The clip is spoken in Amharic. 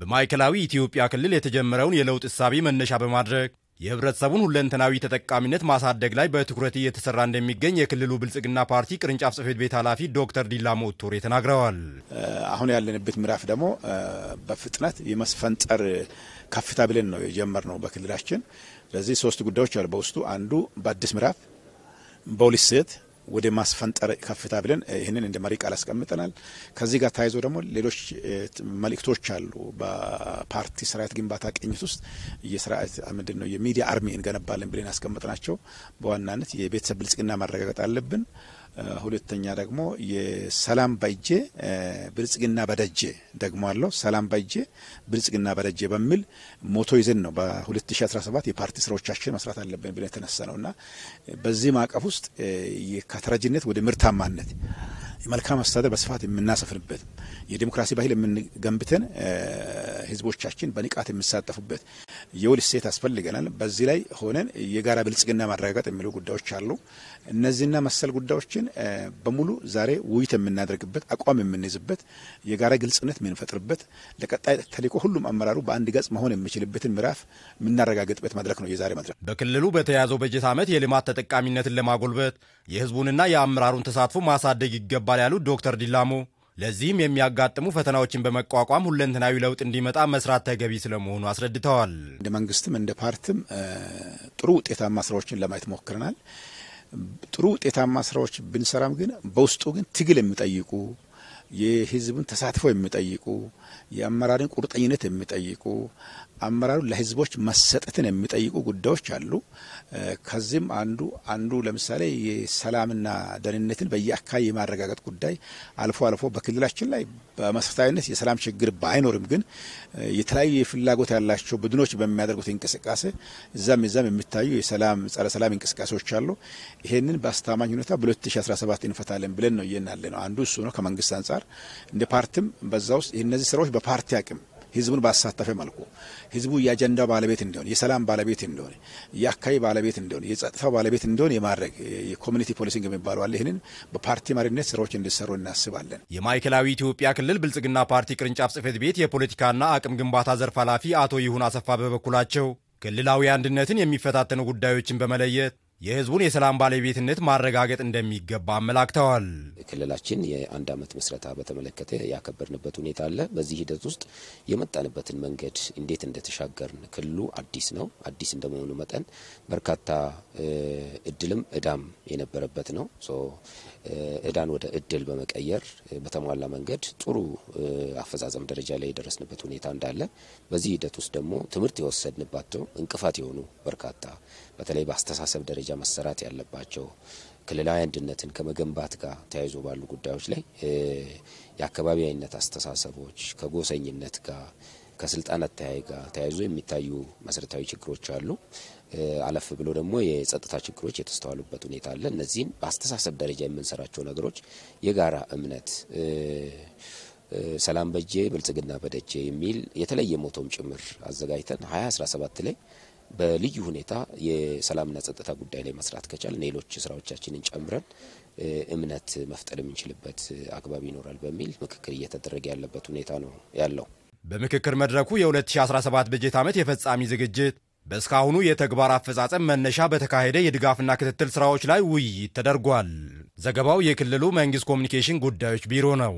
በማዕከላዊ ኢትዮጵያ ክልል የተጀመረውን የለውጥ እሳቤ መነሻ በማድረግ የህብረተሰቡን ሁለንተናዊ ተጠቃሚነት ማሳደግ ላይ በትኩረት እየተሰራ እንደሚገኝ የክልሉ ብልጽግና ፓርቲ ቅርንጫፍ ጽህፈት ቤት ኃላፊ ዶክተር ዲላ ሞቶሬ ተናግረዋል። አሁን ያለንበት ምዕራፍ ደግሞ በፍጥነት የመስፈንጠር ከፍታ ብለን ነው የጀመርነው በክልላችን። ለዚህ ሶስት ጉዳዮች አሉ በውስጡ አንዱ በአዲስ ምዕራፍ በሁለት ሴት ወደ ማስፈንጠር ከፍታ ብለን ይህንን እንደ መሪ ቃል አስቀምጠናል። ከዚህ ጋር ተያይዞ ደግሞ ሌሎች መልእክቶች አሉ። በፓርቲ ስርዓት ግንባታ ቅኝት ውስጥ የስርዓት ምንድን ነው የሚዲያ አርሚ እንገነባለን ብለን ያስቀምጥ ናቸው። በዋናነት የቤተሰብ ብልጽግና ማረጋገጥ አለብን። ሁለተኛ ደግሞ የሰላም ባይጄ ብልጽግና በደጄ ደግሞ አለው። ሰላም ባይጄ ብልጽግና በደጄ በሚል ሞቶ ይዘን ነው በ2017 የፓርቲ ስራዎቻችን መስራት አለብን ብለን የተነሳ ነው እና በዚህ ማዕቀፍ ውስጥ ከተረጅነት ወደ ምርታማነት መልካም አስተዳደር በስፋት የምናሰፍንበት የዲሞክራሲ ባህል የምንገንብተን ህዝቦቻችን በንቃት የሚሳተፉበት የውል እሴት አስፈልገናል በዚህ ላይ ሆነን የጋራ ብልጽግና ማረጋገጥ የሚሉ ጉዳዮች አሉ። እነዚህና መሰል ጉዳዮችን በሙሉ ዛሬ ውይይት የምናደርግበት አቋም የምንይዝበት የጋራ ግልጽነት የምንፈጥርበት ለቀጣይ ተልዕኮ ሁሉም አመራሩ በአንድ ገጽ መሆን የሚችልበትን ምዕራፍ የምናረጋግጥበት መድረክ ነው የዛሬ መድረክ። በክልሉ በተያዘው በጀት ዓመት የልማት ተጠቃሚነትን ለማጎልበት የህዝቡንና የአመራሩን ተሳትፎ ማሳደግ ይገባል ያሉት ዶክተር ዲላሞ ለዚህም የሚያጋጥሙ ፈተናዎችን በመቋቋም ሁለንተናዊ ለውጥ እንዲመጣ መስራት ተገቢ ስለመሆኑ አስረድተዋል። እንደ መንግስትም እንደ ፓርቲም ጥሩ ውጤታማ ስራዎችን ለማየት ሞክረናል። ጥሩ ውጤታማ ስራዎች ብንሰራም ግን በውስጡ ግን ትግል የሚጠይቁ የህዝብን ተሳትፎ የሚጠይቁ የአመራርን ቁርጠኝነት የሚጠይቁ አመራሩ ለህዝቦች መሰጠትን የሚጠይቁ ጉዳዮች አሉ። ከዚህም አንዱ አንዱ ለምሳሌ የሰላምና ደህንነትን በየአካባቢ የማረጋገጥ ጉዳይ አልፎ አልፎ በክልላችን ላይ በመሰረታዊነት የሰላም ችግር ባይኖርም ግን የተለያዩ የፍላጎት ያላቸው ቡድኖች በሚያደርጉት እንቅስቃሴ እዛም እዛም የሚታዩ የሰላም ጸረ ሰላም እንቅስቃሴዎች አሉ። ይሄንን በአስተማማኝ ሁኔታ በ2017 እንፈታለን ብለን ነው እየናለ ነው። አንዱ እሱ ነው ከመንግስት አንጻር አንጻር እንደ ፓርቲም በዛ ውስጥ እነዚህ ስራዎች በፓርቲ አቅም ህዝቡን ባሳተፈ መልኩ ህዝቡ የአጀንዳው ባለቤት እንዲሆን፣ የሰላም ባለቤት እንዲሆን፣ የአካባቢ ባለቤት እንዲሆን፣ የጸጥታ ባለቤት እንዲሆን የማድረግ የኮሚኒቲ ፖሊሲንግ የሚባለው አለ። ይህንን በፓርቲ መሪነት ስራዎች እንዲሰሩ እናስባለን። የማዕከላዊ ኢትዮጵያ ክልል ብልጽግና ፓርቲ ቅርንጫፍ ጽህፈት ቤት የፖለቲካና አቅም ግንባታ ዘርፍ ኃላፊ አቶ ይሁን አሰፋ በበኩላቸው ክልላዊ አንድነትን የሚፈታተኑ ጉዳዮችን በመለየት የህዝቡን የሰላም ባለቤትነት ማረጋገጥ እንደሚገባ አመላክተዋል። ክልላችን የአንድ ዓመት ምስረታ በተመለከተ ያከበርንበት ሁኔታ አለ። በዚህ ሂደት ውስጥ የመጣንበትን መንገድ እንዴት እንደተሻገርን ክልሉ አዲስ ነው። አዲስ እንደመሆኑ መጠን በርካታ እድልም እዳም የነበረበት ነው። እዳን ወደ እድል በመቀየር በተሟላ መንገድ ጥሩ አፈጻጸም ደረጃ ላይ የደረስንበት ሁኔታ እንዳለ፣ በዚህ ሂደት ውስጥ ደግሞ ትምህርት የወሰድንባቸው እንቅፋት የሆኑ በርካታ በተለይ በአስተሳሰብ ደረጃ መሰራት ያለባቸው ክልላዊ አንድነትን ከመገንባት ጋር ተያይዞ ባሉ ጉዳዮች ላይ የአካባቢ አይነት አስተሳሰቦች ከጎሰኝነት ጋር ከስልጣን አተያይ ጋር ተያይዞ የሚታዩ መሰረታዊ ችግሮች አሉ። አለፍ ብሎ ደግሞ የጸጥታ ችግሮች የተስተዋሉበት ሁኔታ አለ። እነዚህን በአስተሳሰብ ደረጃ የምንሰራቸው ነገሮች የጋራ እምነት ሰላም በጄ ብልጽግና በደጄ የሚል የተለየ ሞቶም ጭምር አዘጋጅተን 2017 ላይ በልዩ ሁኔታ የሰላምና ጸጥታ ጉዳይ ላይ መስራት ከቻል ሌሎች ስራዎቻችንን ጨምረን እምነት መፍጠር የምንችልበት አግባብ ይኖራል በሚል ምክክር እየተደረገ ያለበት ሁኔታ ነው ያለው። በምክክር መድረኩ የ2017 በጀት ዓመት የፈጻሚ ዝግጅት በእስካሁኑ የተግባር አፈጻጸም መነሻ በተካሄደ የድጋፍና ክትትል ስራዎች ላይ ውይይት ተደርጓል። ዘገባው የክልሉ መንግስት ኮሚኒኬሽን ጉዳዮች ቢሮ ነው።